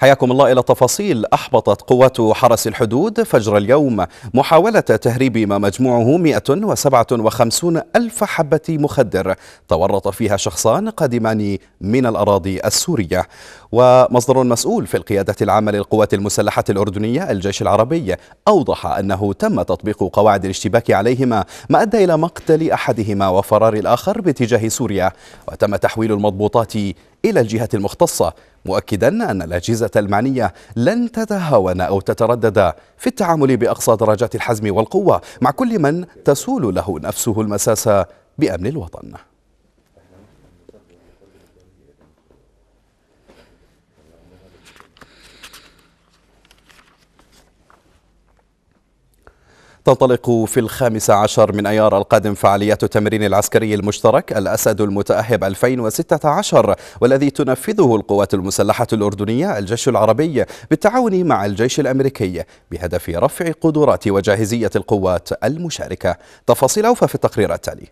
حياكم الله إلى تفاصيل أحبطت قوات حرس الحدود فجر اليوم محاولة تهريب ما مجموعه 157 ألف حبة مخدر تورط فيها شخصان قادمان من الأراضي السورية ومصدر مسؤول في القيادة العامة للقوات المسلحة الأردنية الجيش العربي أوضح أنه تم تطبيق قواعد الاشتباك عليهما ما أدى إلى مقتل أحدهما وفرار الآخر باتجاه سوريا وتم تحويل المضبوطات إلى الجهة المختصة مؤكدا أن الأجهزة المعنية لن تتهاون أو تتردد في التعامل بأقصى درجات الحزم والقوة مع كل من تسول له نفسه المساسة بأمن الوطن تنطلق في الخامس عشر من أيار القادم فعاليات التمرين العسكري المشترك الأسد المتأهب 2016 والذي تنفذه القوات المسلحة الأردنية الجيش العربي بالتعاون مع الجيش الأمريكي بهدف رفع قدرات وجاهزية القوات المشاركة تفاصيل أوفى في التقرير التالي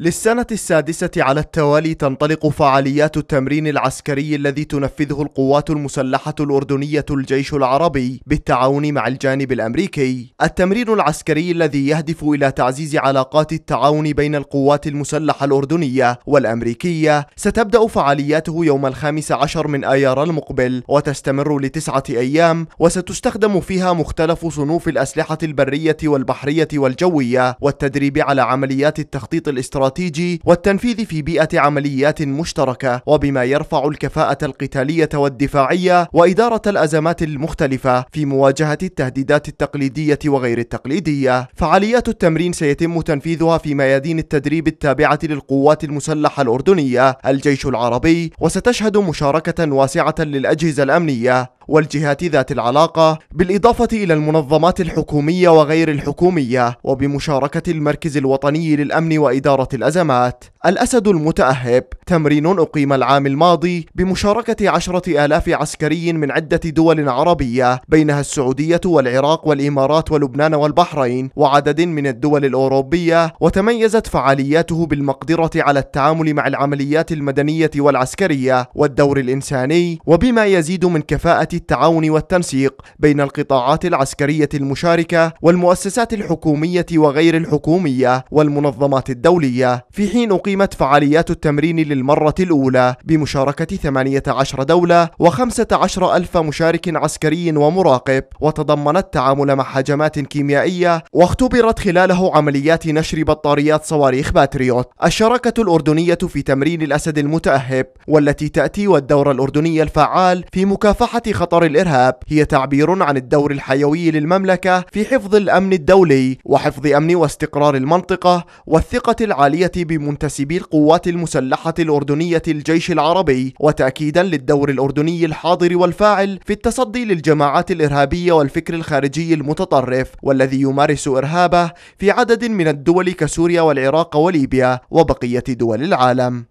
للسنة السادسة على التوالي تنطلق فعاليات التمرين العسكري الذي تنفذه القوات المسلحة الأردنية الجيش العربي بالتعاون مع الجانب الأمريكي. التمرين العسكري الذي يهدف إلى تعزيز علاقات التعاون بين القوات المسلحة الأردنية والأمريكية ستبدأ فعالياته يوم الخامس عشر من آيار المقبل وتستمر لتسعة أيام وستستخدم فيها مختلف صنوف الأسلحة البرية والبحرية والجوية والتدريب على عمليات التخطيط الاستراتيجي الاستراتيجي والتنفيذ في بيئة عمليات مشتركة وبما يرفع الكفاءة القتالية والدفاعية وإدارة الأزمات المختلفة في مواجهة التهديدات التقليدية وغير التقليدية فعاليات التمرين سيتم تنفيذها في ميادين التدريب التابعة للقوات المسلحة الأردنية الجيش العربي وستشهد مشاركة واسعة للأجهزة الأمنية والجهات ذات العلاقة بالإضافة إلى المنظمات الحكومية وغير الحكومية وبمشاركة المركز الوطني للأمن وإدارة الأزمات الأسد المتأهب تمرين أقيم العام الماضي بمشاركة عشرة آلاف عسكري من عدة دول عربية بينها السعودية والعراق والإمارات ولبنان والبحرين وعدد من الدول الأوروبية وتميزت فعالياته بالمقدرة على التعامل مع العمليات المدنية والعسكرية والدور الإنساني وبما يزيد من كفاءة التعاون والتنسيق بين القطاعات العسكرية المشاركة والمؤسسات الحكومية وغير الحكومية والمنظمات الدولية في حين أقيمت فعاليات التمرين للمرة الأولى بمشاركة 18 دولة و15 ألف مشارك عسكري ومراقب وتضمنت التعامل مع هجمات كيميائية واختبرت خلاله عمليات نشر بطاريات صواريخ باتريوت الشراكة الأردنية في تمرين الأسد المتأهب والتي تأتي والدور الأردني الفعال في مكافحة خطر خطر الإرهاب هي تعبير عن الدور الحيوي للمملكة في حفظ الأمن الدولي وحفظ أمن واستقرار المنطقة والثقة العالية بمنتسبي القوات المسلحة الأردنية الجيش العربي وتأكيدا للدور الأردني الحاضر والفاعل في التصدي للجماعات الإرهابية والفكر الخارجي المتطرف والذي يمارس إرهابه في عدد من الدول كسوريا والعراق وليبيا وبقية دول العالم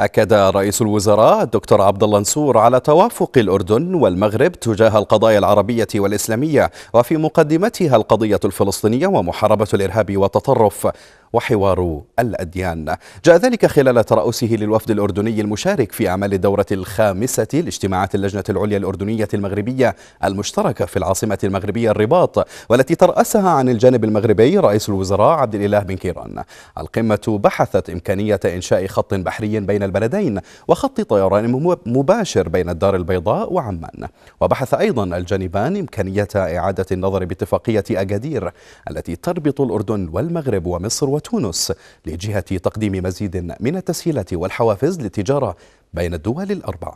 أكد رئيس الوزراء الدكتور عبد الله نسور على توافق الأردن والمغرب تجاه القضايا العربية والإسلامية وفي مقدمتها القضية الفلسطينية ومحاربة الإرهاب والتطرف وحوار الأديان جاء ذلك خلال ترأسه للوفد الأردني المشارك في أعمال الدورة الخامسة لاجتماعات اللجنة العليا الأردنية المغربية المشتركة في العاصمة المغربية الرباط والتي ترأسها عن الجانب المغربي رئيس الوزراء عبد الإله بن كيران القمة بحثت إمكانية إنشاء خط بحري بين البلدين وخط طيران مباشر بين الدار البيضاء وعمان وبحث أيضا الجانبان إمكانية إعادة النظر باتفاقية أجادير التي تربط الأردن والمغرب ومصر وتونس لجهة تقديم مزيد من التسهيلات والحوافز للتجارة بين الدول الأربع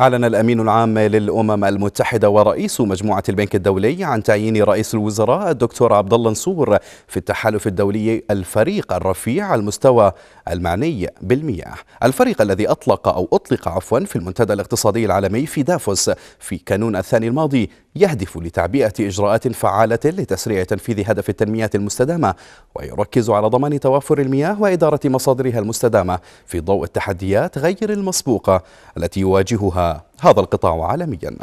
أعلن الأمين العام للأمم المتحدة ورئيس مجموعة البنك الدولي عن تعيين رئيس الوزراء الدكتور عبد الله نصور في التحالف الدولي الفريق الرفيع المستوى المعني بالمياه، الفريق الذي أطلق أو أطلق عفوا في المنتدى الاقتصادي العالمي في دافوس في كانون الثاني الماضي يهدف لتعبئة إجراءات فعالة لتسريع تنفيذ هدف التنمية المستدامة ويركز على ضمان توافر المياه وإدارة مصادرها المستدامة في ضوء التحديات غير المسبوقة التي يواجهها هذا القطاع عالمياً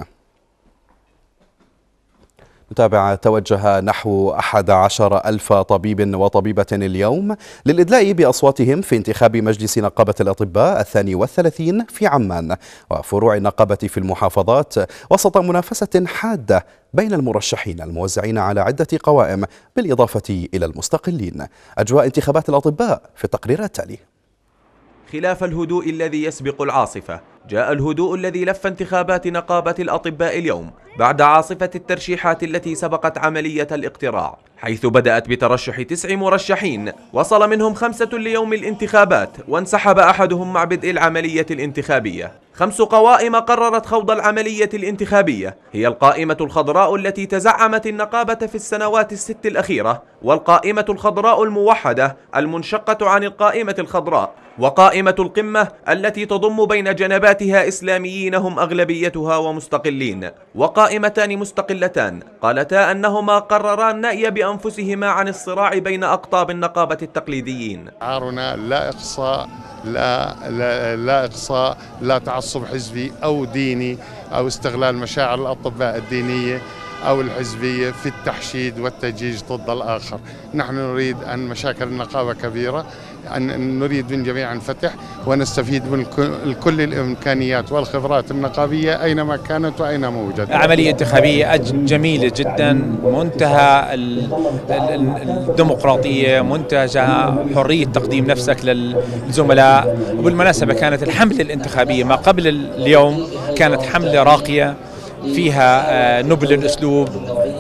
نتابع توجه نحو 11 ألف طبيب وطبيبة اليوم للإدلاء بأصواتهم في انتخاب مجلس نقابة الأطباء الثاني والثلاثين في عمان وفروع النقابة في المحافظات وسط منافسة حادة بين المرشحين الموزعين على عدة قوائم بالإضافة إلى المستقلين أجواء انتخابات الأطباء في التقرير التالي خلاف الهدوء الذي يسبق العاصفة جاء الهدوء الذي لف انتخابات نقابة الأطباء اليوم بعد عاصفة الترشيحات التي سبقت عملية الاقتراع حيث بدأت بترشح تسع مرشحين وصل منهم خمسة ليوم الانتخابات وانسحب أحدهم مع بدء العملية الانتخابية خمس قوائم قررت خوض العملية الانتخابية هي القائمة الخضراء التي تزعمت النقابة في السنوات الست الأخيرة والقائمة الخضراء الموحدة المنشقة عن القائمة الخضراء وقائمة القمة التي تضم بين جنباتها إسلاميين هم أغلبيتها ومستقلين وقائمتان مستقلتان قالتا أنهما قررا النأي بأنفسهما عن الصراع بين أقطاب النقابة التقليديين عارنا لا إقصاء لا, لا, لا إقصاء لا تعصب حزبي أو ديني أو استغلال مشاعر الأطباء الدينية أو الحزبية في التحشيد والتجيج ضد الآخر نحن نريد أن مشاكل النقابة كبيرة أن نريد من جميع أن نفتح ونستفيد من كل الإمكانيات والخبرات النقابية أينما كانت وأينما وجدت عملية انتخابية جميلة جدا منتهى الديمقراطية منتهى حرية تقديم نفسك للزملاء وبالمناسبة كانت الحملة الانتخابية ما قبل اليوم كانت حملة راقية فيها آه، نبل الاسلوب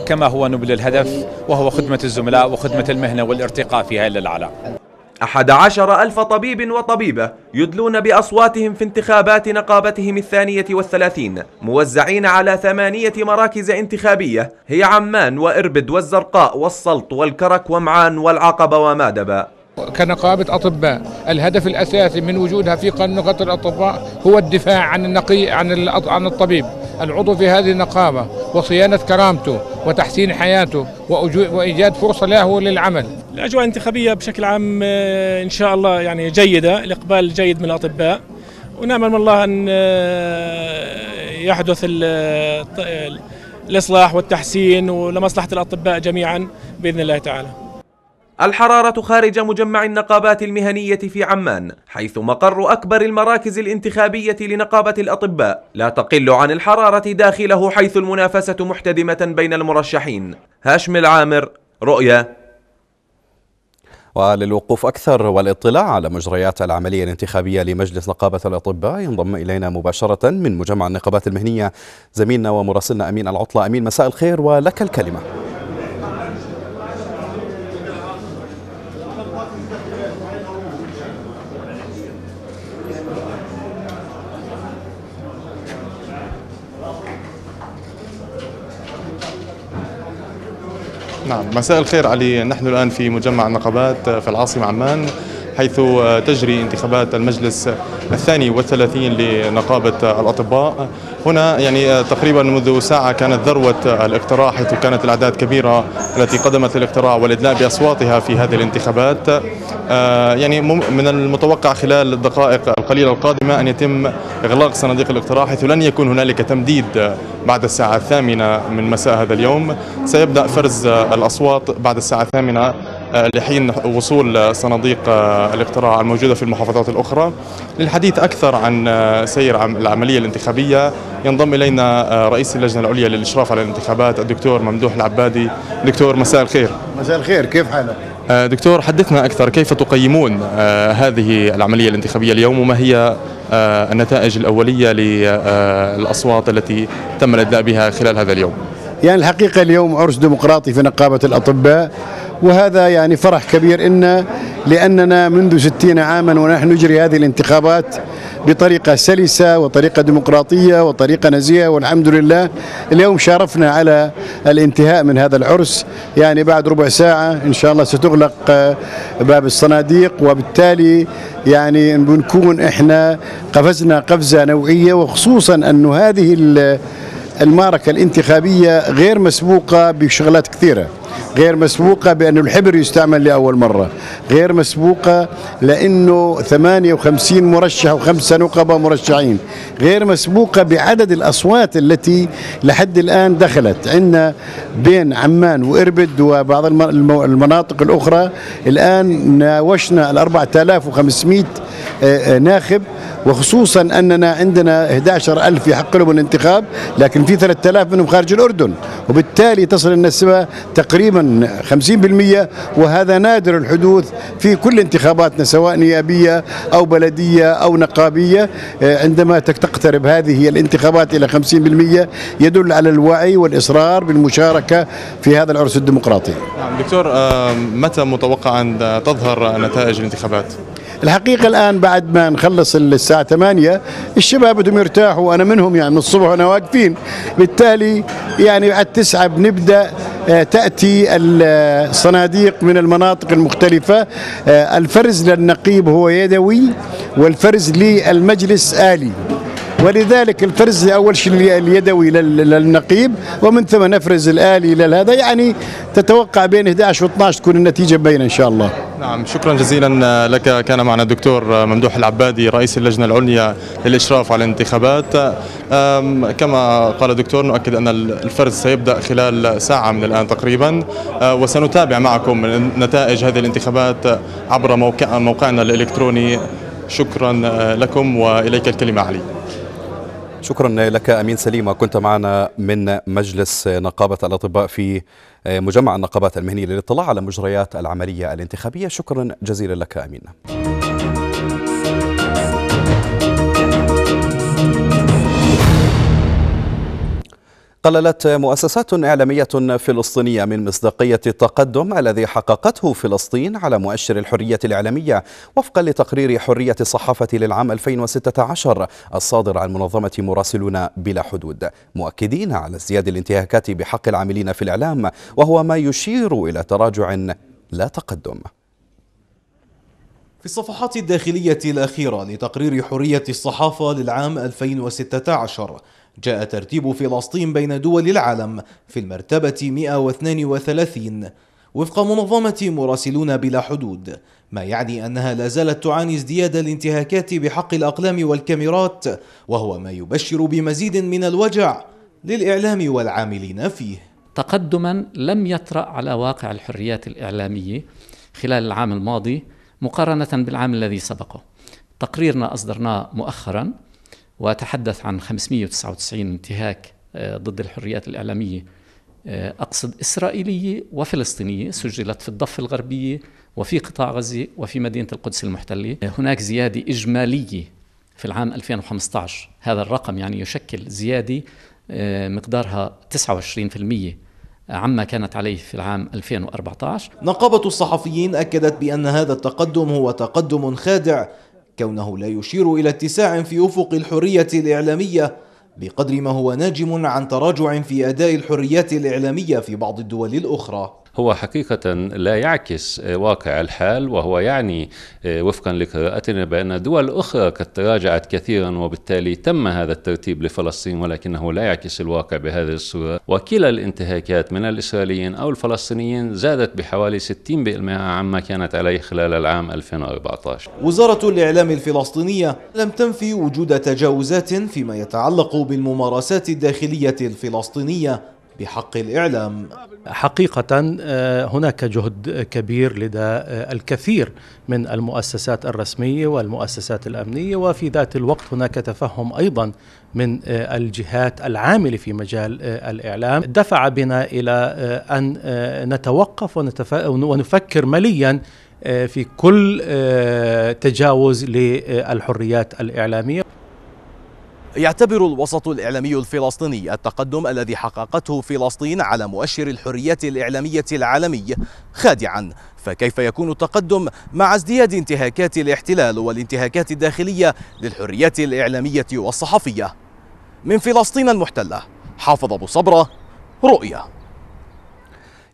كما هو نبل الهدف وهو خدمه الزملاء وخدمه المهنه والارتقاء فيها هذه العلاقة أحد عشر ألف طبيب وطبيبة يدلون بأصواتهم في انتخابات نقابتهم الثانية والثلاثين موزعين على ثمانية مراكز انتخابية هي عمان وإربد والزرقاء والسلط والكرك ومعان والعقبة ومادبة كنقابة أطباء الهدف الأساسي من وجودها في قنقة الأطباء هو الدفاع عن النقي عن عن الطبيب العضو في هذه النقابة وصيانة كرامته وتحسين حياته وإيجاد فرصة له للعمل الأجواء الانتخابية بشكل عام آه، إن شاء الله يعني جيدة الإقبال جيد من الأطباء ونامل من الله أن آه، يحدث آه، الإصلاح والتحسين ولمصلحة الأطباء جميعا بإذن الله تعالى الحرارة خارج مجمع النقابات المهنية في عمان حيث مقر أكبر المراكز الانتخابية لنقابة الأطباء لا تقل عن الحرارة داخله حيث المنافسة محتدمة بين المرشحين هاشم العامر رؤيا وللوقوف أكثر والاطلاع على مجريات العملية الانتخابية لمجلس نقابة الأطباء ينضم إلينا مباشرة من مجمع النقابات المهنية زميلنا ومراسلنا أمين العطلة أمين مساء الخير ولك الكلمة نعم مساء الخير علي نحن الآن في مجمع النقابات في العاصمة عمان حيث تجري انتخابات المجلس الثاني والثلاثين لنقابة الأطباء هنا يعني تقريبا منذ ساعة كانت ذروة الاقتراع حيث كانت الأعداد كبيرة التي قدمت الاقتراع والإدلاء بأصواتها في هذه الانتخابات آه، يعني من المتوقع خلال الدقائق القليلة القادمة أن يتم إغلاق صناديق الاقتراع حيث لن يكون هنالك تمديد بعد الساعة الثامنة من مساء هذا اليوم سيبدأ فرز الأصوات بعد الساعة الثامنة آه، لحين وصول آه، صناديق آه، الاقتراع الموجودة في المحافظات الأخرى للحديث أكثر عن سير العملية الانتخابية ينضم إلينا رئيس اللجنة العليا للإشراف على الانتخابات الدكتور ممدوح العبادي دكتور مساء الخير مساء الخير كيف حالك؟ دكتور حدثنا أكثر كيف تقيمون هذه العملية الانتخابية اليوم وما هي النتائج الأولية للأصوات التي تم الإدلاء بها خلال هذا اليوم؟ يعني الحقيقة اليوم عرس ديمقراطي في نقابة الأطباء وهذا يعني فرح كبير إن لأننا منذ ستين عاما ونحن نجري هذه الانتخابات بطريقة سلسة وطريقة ديمقراطية وطريقة نزيهة والحمد لله اليوم شارفنا على الانتهاء من هذا العرس يعني بعد ربع ساعة إن شاء الله ستغلق آه، باب الصناديق وبالتالي يعني بنكون إحنا قفزنا قفزة نوعية وخصوصا أنه هذه المعركة الانتخابية غير مسبوقة بشغلات كثيرة غير مسبوقة بأنه الحبر يستعمل لأول مرة غير مسبوقة لأنه 58 مرشح وخمسة نقبة مرشحين غير مسبوقة بعدد الأصوات التي لحد الآن دخلت عندنا بين عمان وإربد وبعض المناطق الأخرى الآن ناوشنا ال 4500 آه، آه، ناخب وخصوصا أننا عندنا 11 ألف يحق لهم الانتخاب لكن في 3000 منهم خارج الأردن وبالتالي تصل النسبة تقريبا 50% وهذا نادر الحدوث في كل انتخاباتنا سواء نيابية أو بلدية أو نقابية آه، عندما تقترب هذه الانتخابات إلى 50% يدل على الوعي والإصرار بالمشاركة في هذا العرس الديمقراطي نعم دكتور آه، متى متوقع أن تظهر نتائج الانتخابات؟ الحقيقة الآن بعد ما نخلص الساعة 8 الشباب بدهم يرتاحوا وأنا منهم يعني من الصبح وأنا واقفين بالتالي يعني على التسعة بنبدأ آه، تأتي الصناديق من المناطق المختلفة آه، الفرز للنقيب هو يدوي والفرز للمجلس آلي ولذلك الفرز اول شيء اليدوي للنقيب ومن ثم نفرز الالي لهذا يعني تتوقع بين 11 و 12 تكون النتيجه مبينه ان شاء الله نعم شكرا جزيلا لك كان معنا الدكتور ممدوح العبادي رئيس اللجنة العليا للإشراف على الانتخابات كما قال الدكتور نؤكد أن الفرز سيبدأ خلال ساعة من الآن تقريبا أه، وسنتابع معكم نتائج هذه الانتخابات عبر موقعنا الإلكتروني شكرا لكم وإليك الكلمة علي شكرا لك امين سليمه كنت معنا من مجلس نقابه الاطباء في مجمع النقابات المهنيه للاطلاع على مجريات العمليه الانتخابيه شكرا جزيلا لك امين قللت مؤسسات إعلامية فلسطينية من مصداقية التقدم الذي حققته فلسطين على مؤشر الحرية الإعلامية وفقا لتقرير حرية الصحافة للعام 2016 الصادر عن منظمة مراسلون بلا حدود مؤكدين على ازدياد الانتهاكات بحق العاملين في الإعلام وهو ما يشير إلى تراجع لا تقدم في الصفحات الداخلية الأخيرة لتقرير حرية الصحافة للعام 2016 جاء ترتيب فلسطين بين دول العالم في المرتبة 132 وفق منظمة مراسلون بلا حدود ما يعني أنها لا زالت تعاني ازدياد الانتهاكات بحق الأقلام والكاميرات وهو ما يبشر بمزيد من الوجع للإعلام والعاملين فيه تقدما لم يطرأ على واقع الحريات الإعلامية خلال العام الماضي مقارنة بالعام الذي سبقه تقريرنا أصدرناه مؤخرا وتحدث عن 599 انتهاك آه، ضد الحريات الإعلامية آه، أقصد إسرائيلية وفلسطينية سجلت في الضفة الغربية وفي قطاع غزة وفي مدينة القدس المحتلة نعم. هناك زيادة إجمالية في العام 2015 هذا الرقم يعني يشكل زيادة آه، مقدارها 29% عما كانت عليه في العام 2014 نقابة الصحفيين أكدت بأن هذا التقدم هو تقدم خادع كونه لا يشير إلى اتساع في أفق الحرية الإعلامية بقدر ما هو ناجم عن تراجع في أداء الحريات الإعلامية في بعض الدول الأخرى هو حقيقة لا يعكس آه، واقع الحال وهو يعني آه، وفقا لقراءتنا بأن دول أخرى قد تراجعت كثيرا وبالتالي تم هذا الترتيب لفلسطين ولكنه لا يعكس الواقع بهذه الصورة وكلا الانتهاكات من الإسرائيليين أو الفلسطينيين زادت بحوالي 60% عما كانت عليه خلال العام 2014 وزارة الإعلام الفلسطينية لم تنفي وجود تجاوزات فيما يتعلق بالممارسات الداخلية الفلسطينية بحق الإعلام حقيقة آه، هناك جهد كبير لدى آه، الكثير من المؤسسات الرسمية والمؤسسات الأمنية وفي ذات الوقت هناك تفهم أيضا من آه، الجهات العاملة في مجال الإعلام دفع بنا إلى أن نتوقف ونفكر مليا في كل تجاوز للحريات الإعلامية يعتبر الوسط الإعلامي الفلسطيني التقدم الذي حققته فلسطين على مؤشر الحريات الإعلامية العالمي خادعا فكيف يكون التقدم مع ازدياد انتهاكات الاحتلال والانتهاكات الداخلية للحريات الإعلامية والصحفية من فلسطين المحتلة حافظ أبو صبرة رؤية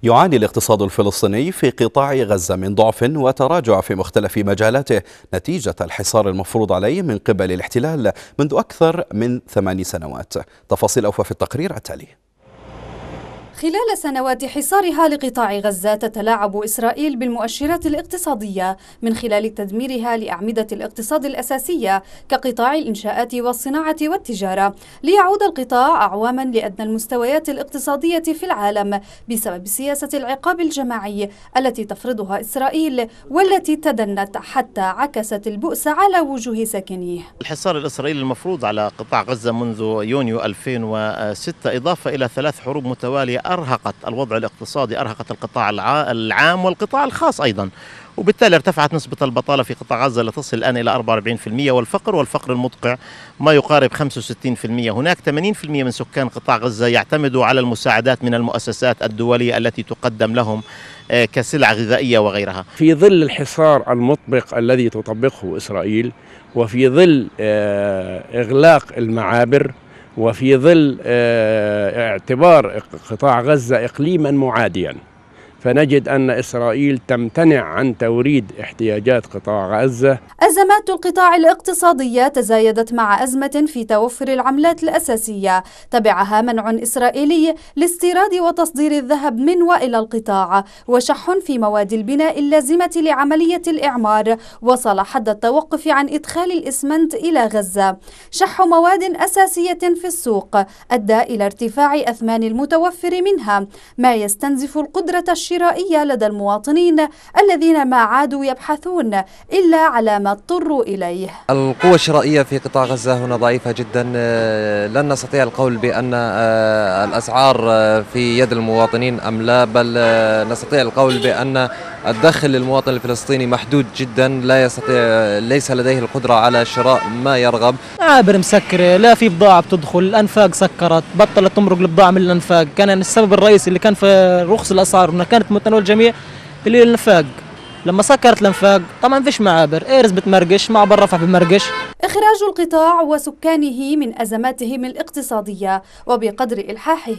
يعاني الاقتصاد الفلسطيني في قطاع غزة من ضعف وتراجع في مختلف مجالاته نتيجة الحصار المفروض عليه من قبل الاحتلال منذ أكثر من ثماني سنوات تفاصيل أوفى في التقرير التالي خلال سنوات حصارها لقطاع غزة تتلاعب إسرائيل بالمؤشرات الاقتصادية من خلال تدميرها لأعمدة الاقتصاد الأساسية كقطاع الإنشاءات والصناعة والتجارة ليعود القطاع أعواما لأدنى المستويات الاقتصادية في العالم بسبب سياسة العقاب الجماعي التي تفرضها إسرائيل والتي تدنت حتى عكست البؤس على وجوه ساكنيه الحصار الإسرائيلي المفروض على قطاع غزة منذ يونيو 2006 إضافة إلى ثلاث حروب متوالية أرهقت الوضع الاقتصادي أرهقت القطاع العام والقطاع الخاص أيضا وبالتالي ارتفعت نسبة البطالة في قطاع غزة لتصل الآن إلى 44% والفقر والفقر المدقع ما يقارب 65% هناك 80% من سكان قطاع غزة يعتمدوا على المساعدات من المؤسسات الدولية التي تقدم لهم آه، كسلع غذائية وغيرها في ظل الحصار المطبق الذي تطبقه إسرائيل وفي ظل آه، إغلاق المعابر وفي ظل آه، اعتبار قطاع غزة إقليما معاديا فنجد أن إسرائيل تمتنع عن توريد احتياجات قطاع غزة أزمات القطاع الاقتصادية تزايدت مع أزمة في توفر العملات الأساسية تبعها منع إسرائيلي لاستيراد وتصدير الذهب من وإلى القطاع وشح في مواد البناء اللازمة لعملية الإعمار وصل حد التوقف عن إدخال الإسمنت إلى غزة شح مواد أساسية في السوق أدى إلى ارتفاع أثمان المتوفر منها ما يستنزف القدرة الشراء الشرائية لدى المواطنين الذين ما عادوا يبحثون إلا على ما اضطروا إليه القوة الشرائية في قطاع غزة هنا ضعيفة جدا آه، لن نستطيع القول بأن آه، الأسعار آه، في يد المواطنين أم لا بل نستطيع القول بأن الدخل للمواطن الفلسطيني محدود جدا لا يستطيع ليس لديه القدرة على شراء ما يرغب عابر مسكرة لا في بضاعة بتدخل الأنفاق سكرت بطلت تمرق البضاعة من الأنفاق كان السبب الرئيسي اللي كان في رخص الأسعار كانت متناول الجميع اللي الأنفاق لما سكرت الانفاق طبعا فيش معابر ايرز بتمرقش معبر رفح بمرقش إخراج القطاع وسكانه من أزماتهم الاقتصادية وبقدر إلحاحه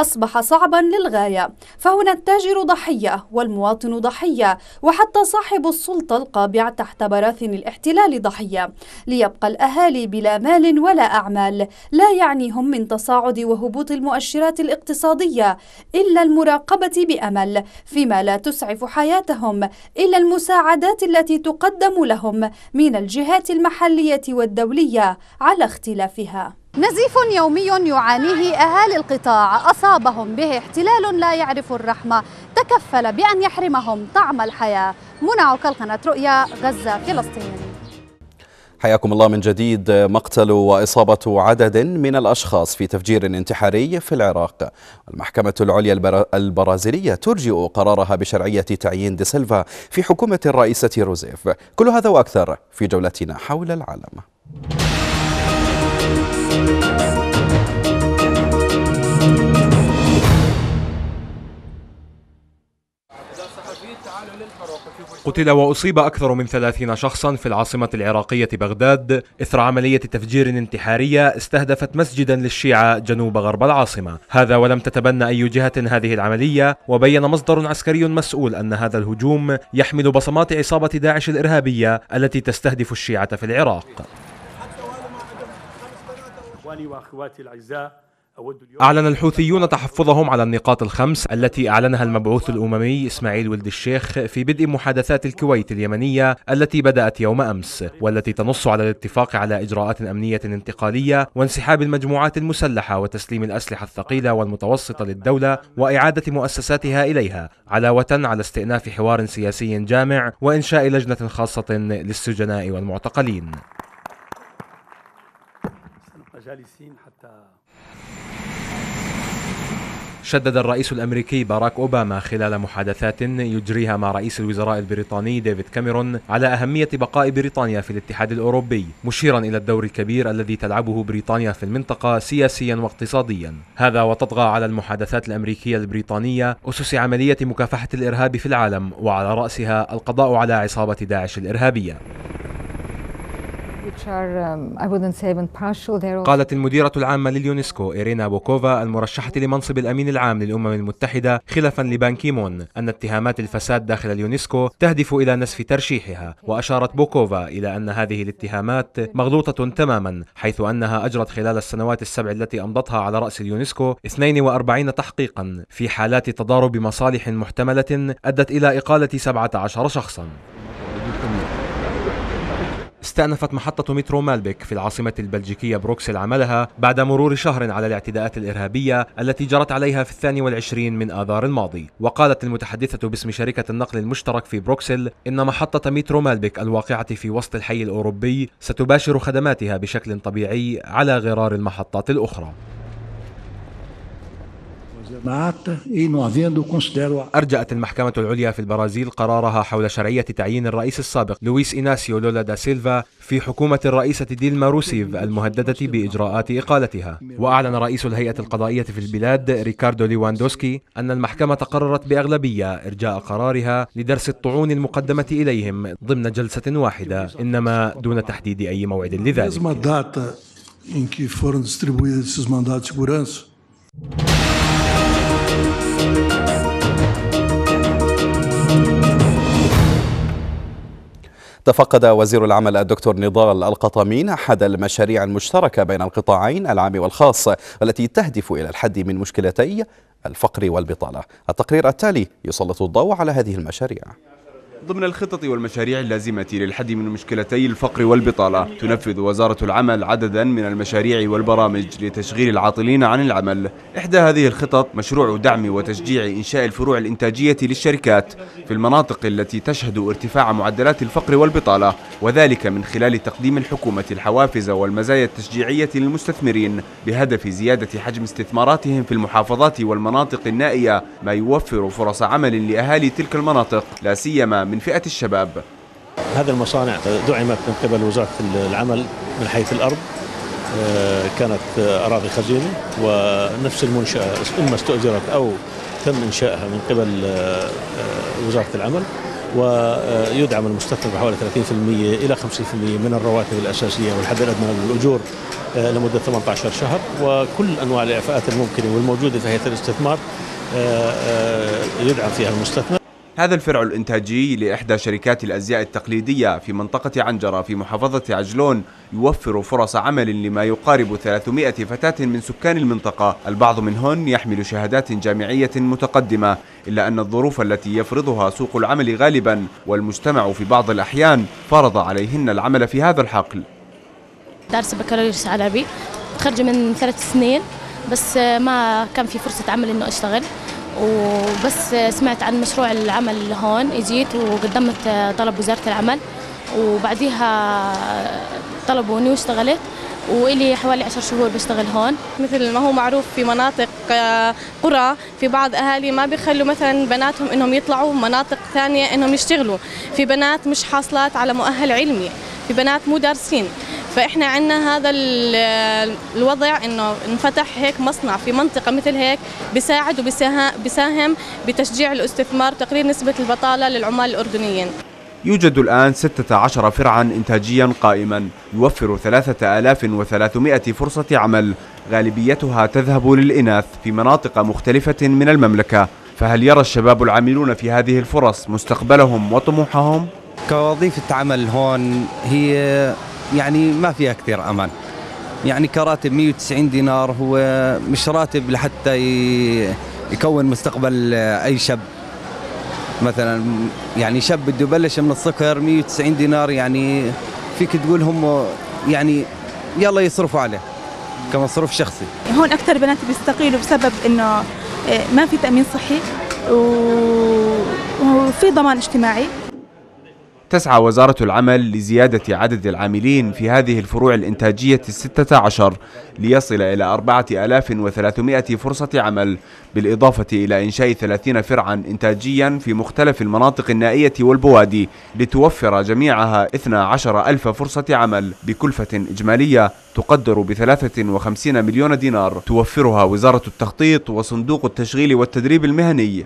أصبح صعبا للغاية فهنا التاجر ضحية والمواطن ضحية وحتى صاحب السلطة القابعة تحت براثن الاحتلال ضحية ليبقى الأهالي بلا مال ولا أعمال لا يعنيهم من تصاعد وهبوط المؤشرات الاقتصادية إلا المراقبة بأمل فيما لا تسعف حياتهم إلى المساعدات التي تقدم لهم من الجهات المحلية والدولية على اختلافها نزيف يومي يعانيه أهالي القطاع أصابهم به احتلال لا يعرف الرحمة تكفل بأن يحرمهم طعم الحياة منى القناة رؤيا غزة فلسطين حياكم الله من جديد مقتل وإصابة عدد من الأشخاص في تفجير انتحاري في العراق المحكمة العليا البرازيلية ترجئ قرارها بشرعية تعيين دي سيلفا في حكومة الرئيسة روزيف كل هذا وأكثر في جولتنا حول العالم قتل وأصيب أكثر من ثلاثين شخصا في العاصمة العراقية بغداد إثر عملية تفجير انتحارية استهدفت مسجدا للشيعة جنوب غرب العاصمة هذا ولم تتبنى أي جهة هذه العملية وبين مصدر عسكري مسؤول أن هذا الهجوم يحمل بصمات عصابة داعش الإرهابية التي تستهدف الشيعة في العراق وأخواتي الأعزاء أعلن الحوثيون تحفظهم على النقاط الخمس التي أعلنها المبعوث الأممي إسماعيل ولد الشيخ في بدء محادثات الكويت اليمنية التي بدأت يوم أمس والتي تنص على الاتفاق على إجراءات أمنية انتقالية وانسحاب المجموعات المسلحة وتسليم الأسلحة الثقيلة والمتوسطة للدولة وإعادة مؤسساتها إليها علاوة على استئناف حوار سياسي جامع وإنشاء لجنة خاصة للسجناء والمعتقلين شدد الرئيس الامريكي باراك اوباما خلال محادثات يجريها مع رئيس الوزراء البريطاني ديفيد كاميرون على اهميه بقاء بريطانيا في الاتحاد الاوروبي، مشيرا الى الدور الكبير الذي تلعبه بريطانيا في المنطقه سياسيا واقتصاديا. هذا وتطغى على المحادثات الامريكيه البريطانيه اسس عمليه مكافحه الارهاب في العالم وعلى راسها القضاء على عصابه داعش الارهابيه. Um, قالت المديرة العامة لليونسكو إيرينا بوكوفا المرشحة لمنصب الأمين العام للأمم المتحدة خلافا لبانكيمون أن اتهامات الفساد داخل اليونسكو تهدف إلى نسف ترشيحها وأشارت بوكوفا إلى أن هذه الاتهامات مغلوطة تماما حيث أنها أجرت خلال السنوات السبع التي أمضتها على رأس اليونسكو 42 تحقيقا في حالات تضارب مصالح محتملة أدت إلى إقالة 17 شخصا استأنفت محطة مترو مالبك في العاصمة البلجيكية بروكسل عملها بعد مرور شهر على الاعتداءات الإرهابية التي جرت عليها في الثاني والعشرين من آذار الماضي وقالت المتحدثة باسم شركة النقل المشترك في بروكسل إن محطة مترو مالبك الواقعة في وسط الحي الأوروبي ستباشر خدماتها بشكل طبيعي على غرار المحطات الأخرى E أرجأت المحكمة العليا في البرازيل قرارها حول شرعية تعيين الرئيس السابق لويس إيناسيو لولا دا سيلفا في حكومة الرئيسة ديلما روسيف المهددة بإجراءات إقالتها وأعلن رئيس الهيئة القضائية في البلاد ريكاردو ليواندوسكي أن المحكمة قررت بأغلبية إرجاء قرارها لدرس الطعون المقدمة إليهم ضمن جلسة واحدة إنما دون تحديد أي موعد لذلك تفقد وزير العمل الدكتور نضال القطمين أحد المشاريع المشتركة بين القطاعين العام والخاص والتي تهدف إلى الحد من مشكلتي الفقر والبطالة التقرير التالي يسلط الضوء على هذه المشاريع ضمن الخطط والمشاريع اللازمة للحد من مشكلتي الفقر والبطالة تنفذ وزارة العمل عددا من المشاريع والبرامج لتشغيل العاطلين عن العمل إحدى هذه الخطط مشروع دعم وتشجيع إنشاء الفروع الإنتاجية للشركات في المناطق التي تشهد ارتفاع معدلات الفقر والبطالة وذلك من خلال تقديم الحكومة الحوافز والمزايا التشجيعية للمستثمرين بهدف زيادة حجم استثماراتهم في المحافظات والمناطق النائية ما يوفر فرص عمل لأهالي تلك المناطق لا سيما من فئة الشباب هذه المصانع دعمت من قبل وزارة العمل من حيث الأرض آه، كانت أراضي خزينة ونفس المنشأة إما استؤجرت أو تم إنشائها من قبل آه، آه، وزارة العمل ويدعم المستثمر بحوالي 30% إلى 50% من الرواتب الأساسية والحد الأدنى للأجور لمدة 18 شهر وكل أنواع الإعفاءات الممكنة والموجودة في هيئة الاستثمار يدعم فيها المستثمر هذا الفرع الإنتاجي لإحدى شركات الأزياء التقليدية في منطقة عنجرة في محافظة عجلون يوفر فرص عمل لما يقارب 300 فتاة من سكان المنطقة البعض منهن يحمل شهادات جامعية متقدمة إلا أن الظروف التي يفرضها سوق العمل غالبا والمجتمع في بعض الأحيان فرض عليهن العمل في هذا الحقل دارسة بكالوريوس عربي متخرجة من ثلاث سنين بس آه، ما كان في فرصة عمل إنه أشتغل وبس سمعت عن مشروع العمل هون اجيت وقدمت طلب وزاره العمل وبعديها طلبوني واشتغلت وإلي حوالي عشر شهور بشتغل هون مثل ما هو معروف في مناطق آه، قرى في بعض أهالي ما بيخلوا مثلا بناتهم إنهم يطلعوا مناطق ثانية إنهم يشتغلوا في بنات مش حاصلات على مؤهل علمي في بنات مو دارسين فإحنا عندنا هذا الوضع إنه انفتح هيك مصنع في منطقة مثل هيك بيساعد وبيساهم بتشجيع الاستثمار تقليل نسبة البطالة للعمال الأردنيين يوجد الآن 16 فرعا إنتاجيا قائما يوفر 3300 فرصة عمل غالبيتها تذهب للإناث في مناطق مختلفة من المملكة فهل يرى الشباب العاملون في هذه الفرص مستقبلهم وطموحهم؟ كوظيفة عمل هون هي يعني ما فيها كثير امان يعني كراتب 190 دينار هو مش راتب لحتى يكون مستقبل اي شاب مثلا يعني شاب بده يبلش من الصفر 190 دينار يعني فيك تقول هم يعني يلا يصرفوا عليه كمصروف شخصي هون اكثر بنات بيستقيلوا بسبب انه آه، ما في تامين صحي وفي ضمان اجتماعي تسعى وزارة العمل لزيادة عدد العاملين في هذه الفروع الإنتاجية الستة عشر ليصل إلى 4300 فرصة عمل بالإضافة إلى إنشاء 30 فرعا إنتاجيا في مختلف المناطق النائية والبوادي لتوفر جميعها عشر ألف فرصة عمل بكلفة إجمالية تقدر ب 53 مليون دينار توفرها وزارة التخطيط وصندوق التشغيل والتدريب المهني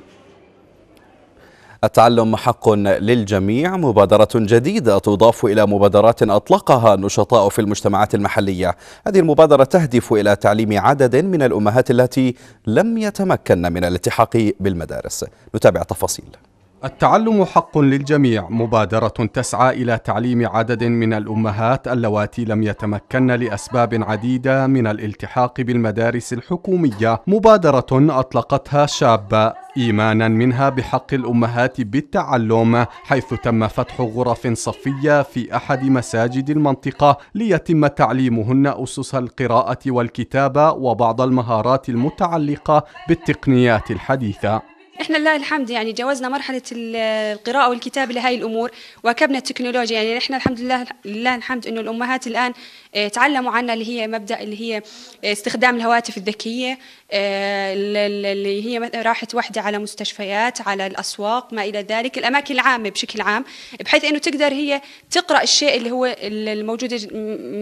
التعلم حق للجميع مبادرة جديدة تضاف إلى مبادرات أطلقها النشطاء في المجتمعات المحلية هذه المبادرة تهدف إلى تعليم عدد من الأمهات التي لم يتمكن من الالتحاق بالمدارس نتابع تفاصيل التعلم حق للجميع مبادرة تسعى إلى تعليم عدد من الأمهات اللواتي لم يتمكن لأسباب عديدة من الالتحاق بالمدارس الحكومية مبادرة أطلقتها شابة إيمانا منها بحق الأمهات بالتعلم حيث تم فتح غرف صفية في أحد مساجد المنطقة ليتم تعليمهن أسس القراءة والكتابة وبعض المهارات المتعلقة بالتقنيات الحديثة احنا لله الحمد يعني جاوزنا مرحله القراءه والكتابه لهي الامور واكبنا التكنولوجيا يعني احنا الحمد لله لله الحمد انه الامهات الان آه، تعلموا عنا اللي هي مبدا اللي هي آه، استخدام الهواتف الذكيه آه، اللي هي راحت وحده على مستشفيات على الاسواق ما الى ذلك الاماكن العامه بشكل عام بحيث انه تقدر هي تقرا الشيء اللي هو الموجود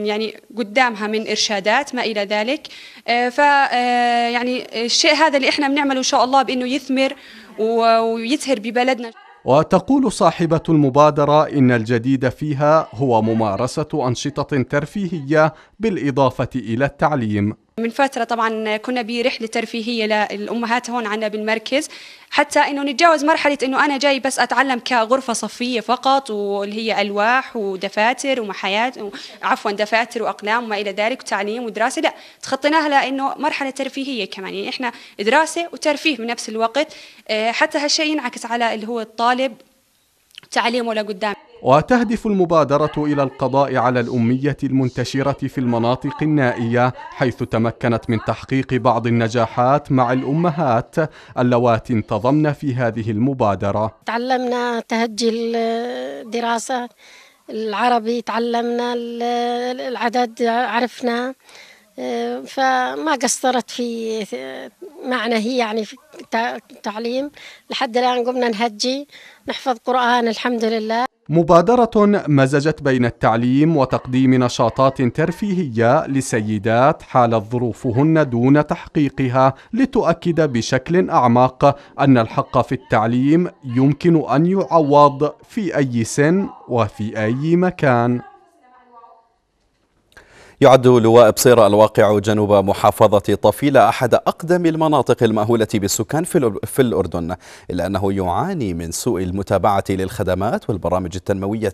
يعني قدامها من ارشادات ما الى ذلك آه، ف آه، يعني الشيء هذا اللي احنا بنعمله ان شاء الله بانه يثمر ويزهر ببلدنا وتقول صاحبة المبادرة إن الجديد فيها هو ممارسة أنشطة ترفيهية بالإضافة إلى التعليم من فترة طبعا كنا برحلة ترفيهية للأمهات هون عنا بالمركز حتى انه نتجاوز مرحلة انه انا جاي بس اتعلم كغرفة صفية فقط واللي هي الواح ودفاتر ومحايات عفوا دفاتر واقلام وما الى ذلك وتعليم ودراسة لا تخطيناها لانه مرحلة ترفيهية كمان يعني احنا دراسة وترفيه بنفس الوقت آه، حتى هالشيء ينعكس على اللي هو الطالب تعليمه لقدام وتهدف المبادرة إلى القضاء على الأمية المنتشرة في المناطق النائية حيث تمكنت من تحقيق بعض النجاحات مع الأمهات اللواتي انتظمن في هذه المبادرة تعلمنا تهجي الدراسة العربي تعلمنا العدد عرفنا فما قصرت في معنى هي يعني في التعليم لحد الآن قمنا نهجي نحفظ قرآن الحمد لله مبادرة مزجت بين التعليم وتقديم نشاطات ترفيهية لسيدات حالت ظروفهن دون تحقيقها لتؤكد بشكل أعمق أن الحق في التعليم يمكن أن يعوض في أي سن وفي أي مكان يعد لواء بصيرة الواقع جنوب محافظة طفيلة أحد أقدم المناطق المأهولة بالسكان في الأردن إلا أنه يعاني من سوء المتابعة للخدمات والبرامج التنموية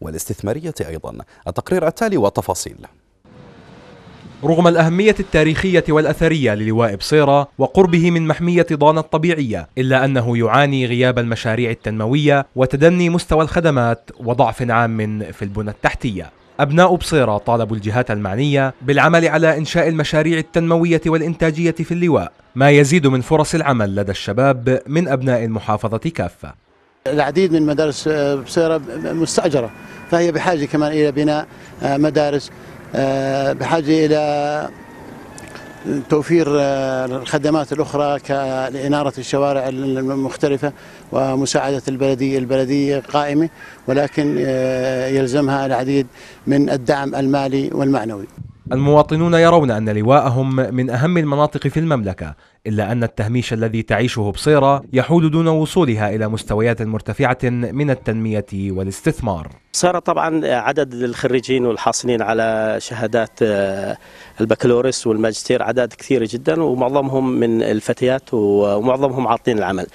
والاستثمارية أيضا التقرير التالي والتفاصيل رغم الأهمية التاريخية والأثرية للواء بصيرة وقربه من محمية ضانة الطبيعية إلا أنه يعاني غياب المشاريع التنموية وتدني مستوى الخدمات وضعف عام في البنى التحتية أبناء بصيرة طالبوا الجهات المعنية بالعمل على إنشاء المشاريع التنموية والإنتاجية في اللواء ما يزيد من فرص العمل لدى الشباب من أبناء المحافظة كافة العديد من مدارس بصيرة مستأجرة فهي بحاجة كمان إلى بناء مدارس بحاجة إلى توفير آه، الخدمات الأخرى كإنارة الشوارع المختلفة ومساعدة البلدية البلدية قائمة ولكن آه، يلزمها العديد من الدعم المالي والمعنوي المواطنون يرون أن لواءهم من أهم المناطق في المملكة إلا أن التهميش الذي تعيشه بصيرة يحول دون وصولها إلى مستويات مرتفعة من التنمية والاستثمار صار طبعا عدد الخريجين والحاصلين على شهادات آه، البكالوريوس والماجستير عدد كثير جدا ومعظمهم من الفتيات ومعظمهم عاطلين العمل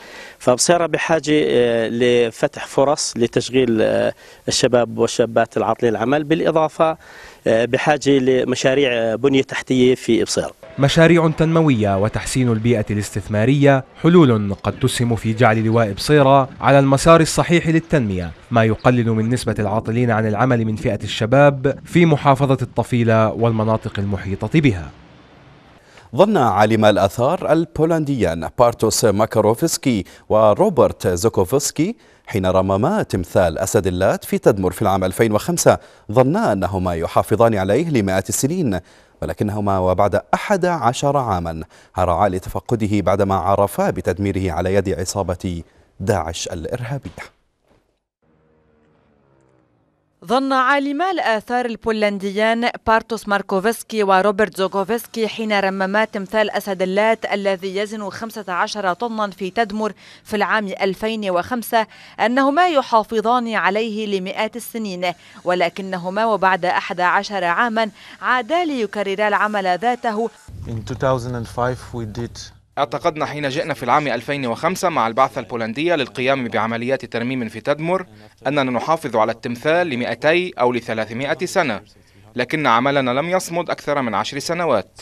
فبصيرة بحاجة آه، لفتح فرص لتشغيل آه، الشباب والشابات العاطلين العمل بالإضافة آه، بحاجة لمشاريع بنية تحتية في إبصير مشاريع تنموية وتحسين البيئة الاستثمارية حلول قد تسهم في جعل لواء إبصيرة على المسار الصحيح للتنمية ما يقلل من نسبة العاطلين عن العمل من فئة الشباب في محافظة الطفيلة والمناطق المحيطة بها ظن عالم الآثار البولنديان بارتوس ماكاروفسكي وروبرت زوكوفسكي حين رمما تمثال أسد اللات في تدمر في العام 2005 ظنا أنهما يحافظان عليه لمئات السنين ولكنهما وبعد أحد عشر عاما هرعا لتفقده بعدما عرفا بتدميره على يد عصابة داعش الإرهابية ظن عالما الآثار البولنديان بارتوس ماركوفسكي وروبرت زوغوفسكي حين رمما تمثال أسد اللات الذي يزن 15 طنا في تدمر في العام 2005 أنهما يحافظان عليه لمئات السنين ولكنهما وبعد 11 عاما عادا ليكررا العمل ذاته In 2005 we did اعتقدنا حين جئنا في العام 2005 مع البعثة البولندية للقيام بعمليات ترميم في تدمر أننا نحافظ على التمثال لمئتي أو لثلاثمائة سنة لكن عملنا لم يصمد أكثر من عشر سنوات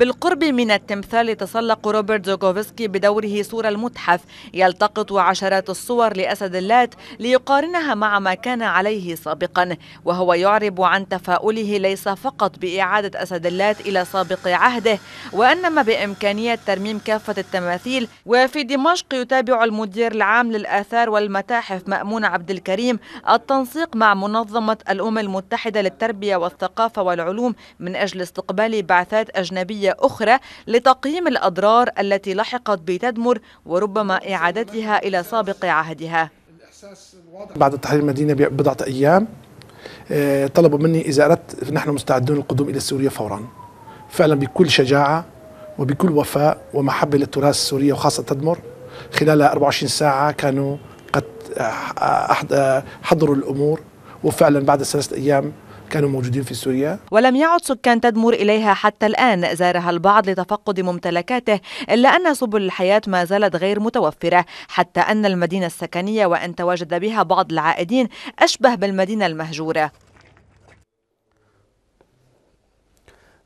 بالقرب من التمثال تسلق روبرت زوكوفسكي بدوره صور المتحف يلتقط عشرات الصور لأسد اللات ليقارنها مع ما كان عليه سابقا وهو يعرب عن تفاؤله ليس فقط بإعادة أسد اللات إلى سابق عهده وإنما بإمكانية ترميم كافة التماثيل وفي دمشق يتابع المدير العام للآثار والمتاحف مأمون عبد الكريم التنسيق مع منظمة الأمم المتحدة للتربية والثقافة والعلوم من أجل استقبال بعثات أجنبية دولية أخرى لتقييم الأضرار التي لحقت بتدمر وربما إعادتها إلى سابق عهدها بعد تحرير المدينة ببضعة أيام آه، طلبوا مني إذا أردت نحن مستعدون للقدوم إلى سوريا فورا فعلا بكل شجاعة وبكل وفاء ومحبة للتراث السوري وخاصة تدمر خلال 24 ساعة كانوا قد آه، آه، حضروا الأمور وفعلا بعد ثلاثة أيام كانوا موجودين في سوريا ولم يعد سكان تدمر إليها حتى الآن زارها البعض لتفقد ممتلكاته إلا أن سبل الحياة ما زالت غير متوفرة حتى أن المدينة السكنية وأن تواجد بها بعض العائدين أشبه بالمدينة المهجورة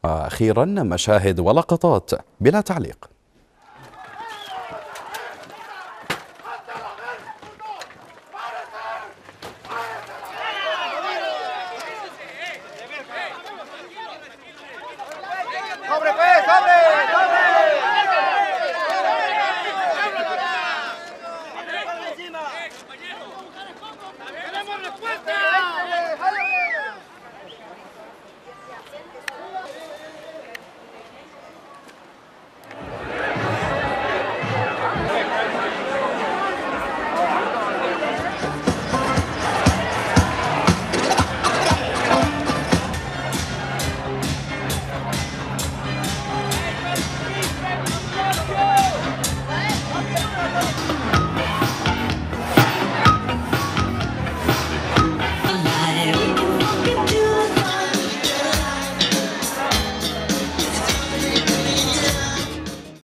أخيرا مشاهد ولقطات بلا تعليق